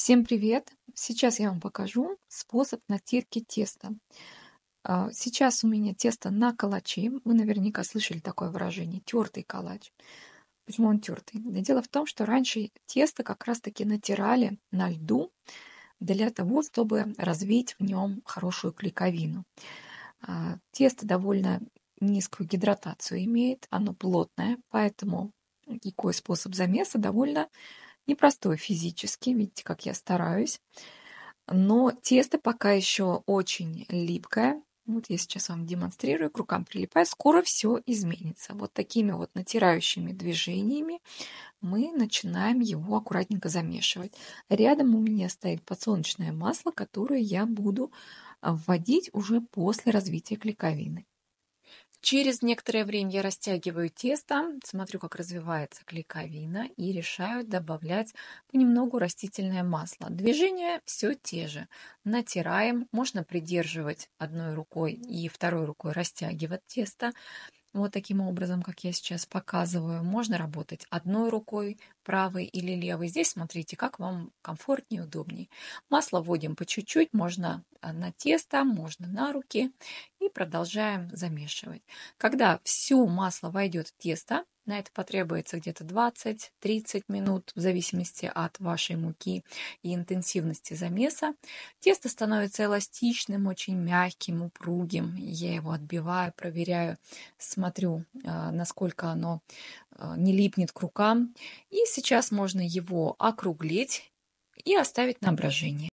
Всем привет! Сейчас я вам покажу способ натирки теста. А, сейчас у меня тесто на калаче. Вы наверняка слышали такое выражение – тертый калач. Почему он тертый? Да дело в том, что раньше тесто как раз-таки натирали на льду для того, чтобы развить в нем хорошую клейковину. А, тесто довольно низкую гидратацию имеет, оно плотное, поэтому такой способ замеса довольно непростой физически, видите, как я стараюсь. Но тесто пока еще очень липкое. Вот я сейчас вам демонстрирую, к рукам прилипая. Скоро все изменится. Вот такими вот натирающими движениями мы начинаем его аккуратненько замешивать. Рядом у меня стоит подсолнечное масло, которое я буду вводить уже после развития клейковины. Через некоторое время я растягиваю тесто, смотрю, как развивается клейковина и решаю добавлять понемногу растительное масло. Движения все те же. Натираем, можно придерживать одной рукой и второй рукой растягивать тесто. Вот таким образом, как я сейчас показываю, можно работать одной рукой, правой или левой. Здесь смотрите, как вам комфортнее, удобнее. Масло вводим по чуть-чуть, можно на тесто, можно на руки и продолжаем замешивать. Когда все масло войдет в тесто, на это потребуется где-то 20-30 минут в зависимости от вашей муки и интенсивности замеса. Тесто становится эластичным, очень мягким, упругим. Я его отбиваю, проверяю, смотрю, э, насколько оно э, не липнет к рукам. И сейчас можно его округлить и оставить на брожение.